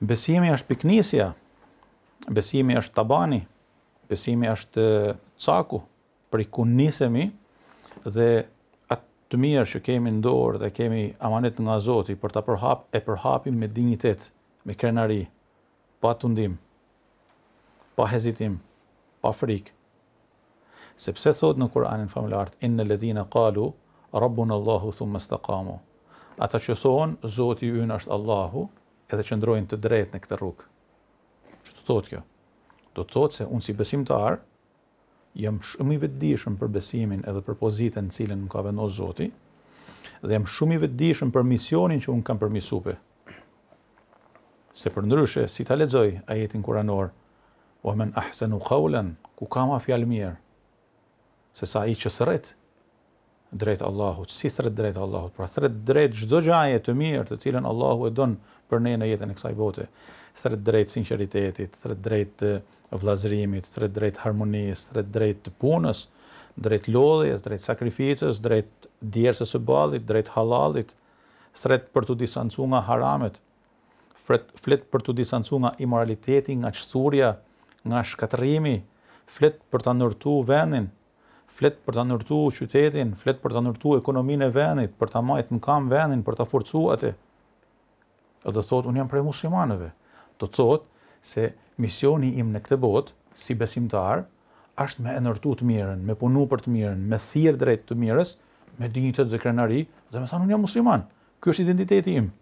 Besimi është piknisja, besimi është tabani, besimi është caku, për i ku nisemi dhe atë të mirë që kemi ndorë dhe kemi amanet nga Zoti për të përhap, e përhapim me dignitet, me krenari, pa të ndim, pa hezitim, pa frikë. Sepse thot në Kur'anin familartë, inë në ledhina kalu, Rabbun Allahu thumë më stakamu. Ata që thonë, Zoti ju është Allahu, edhe që ndrojnë të drejtë në këtë rrugë. Që të thotë kjo? Do të thotë se unë si besimtar, jam shumë i vetëdijshëm për besimin edhe për pozitën në cilën më ka vendosur Zoti, dhe jam shumë i vetëdijshëm për misionin që unë kam përmisupe. Se për ndryshe, si ta lexoj ajetin kuranor, wa man ahsanu qawlan, ku ka më fjalë mirë se sa ai që thret drejt Allahut, si thret drejt Allahut, pra thret drejt çdo gjaje të mirë të cilën Allahu e don për ne në jetën e kësaj bote. Thret drejt sinqeritetit, thret drejt vëllazërimit, thret drejt harmonisë, thret drejt punës, drejt lodhjes, drejt sakrificës, drejt djersës së ballit, drejt halalit, thret për të distancuar nga haramet, flet për të distancuar nga imoraliteti, nga çthurja, nga shkatërrimi, flet për ta ndërtuar vendin, flet për ta ndërtuar qytetin, flet për ta ndërtuar ekonominë e vendit, për ta marrë në kam vendin, për ta forcuar atë. A do thotë un jam prej muslimanëve. Do thotë se misioni im në këtë botë si besimtar është me ndërtu të mirën, me punu për të mirën, me thirr drejt të mirës, me dinjitet dhe krenari, dhe me thënë un jam musliman. Ky është identiteti im.